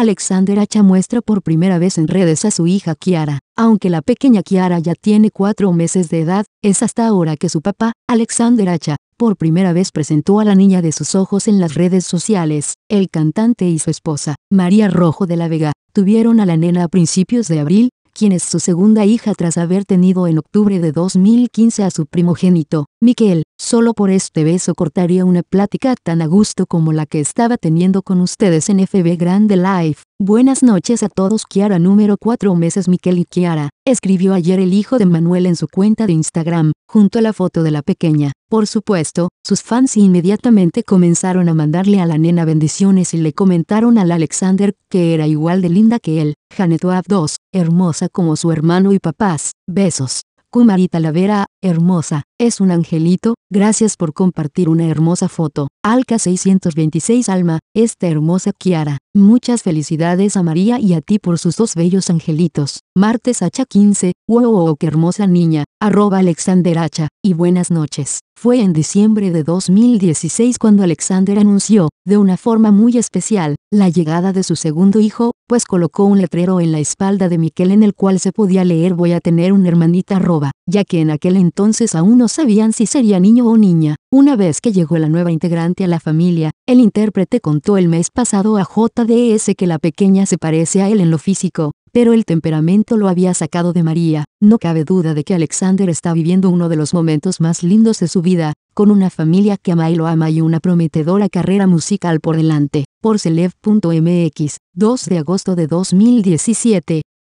Alexander Hacha muestra por primera vez en redes a su hija Kiara. Aunque la pequeña Kiara ya tiene cuatro meses de edad, es hasta ahora que su papá, Alexander Hacha, por primera vez presentó a la niña de sus ojos en las redes sociales. El cantante y su esposa, María Rojo de la Vega, tuvieron a la nena a principios de abril, quien es su segunda hija tras haber tenido en octubre de 2015 a su primogénito, Miquel. Solo por este beso cortaría una plática tan a gusto como la que estaba teniendo con ustedes en FB Grande Life. Buenas noches a todos Kiara número 4 meses Miquel y Kiara, escribió ayer el hijo de Manuel en su cuenta de Instagram, junto a la foto de la pequeña. Por supuesto, sus fans inmediatamente comenzaron a mandarle a la nena bendiciones y le comentaron al Alexander que era igual de linda que él. Janet 2, hermosa como su hermano y papás. Besos. Kumari Talavera, hermosa, es un angelito, gracias por compartir una hermosa foto. Alca 626 Alma, esta hermosa Kiara, muchas felicidades a María y a ti por sus dos bellos angelitos. Martes Hacha 15, wow, qué hermosa niña, arroba Alexander Hacha, y buenas noches. Fue en diciembre de 2016 cuando Alexander anunció, de una forma muy especial, la llegada de su segundo hijo, pues colocó un letrero en la espalda de Miquel en el cual se podía leer voy a tener una hermanita roba, ya que en aquel entonces aún no sabían si sería niño o niña. Una vez que llegó la nueva integrante a la familia, el intérprete contó el mes pasado a JDS que la pequeña se parece a él en lo físico, pero el temperamento lo había sacado de María, no cabe duda de que Alexander está viviendo uno de los momentos más lindos de su vida, con una familia que ama y lo ama y una prometedora carrera musical por delante. Por Celeb.mx, 2 de agosto de 2017.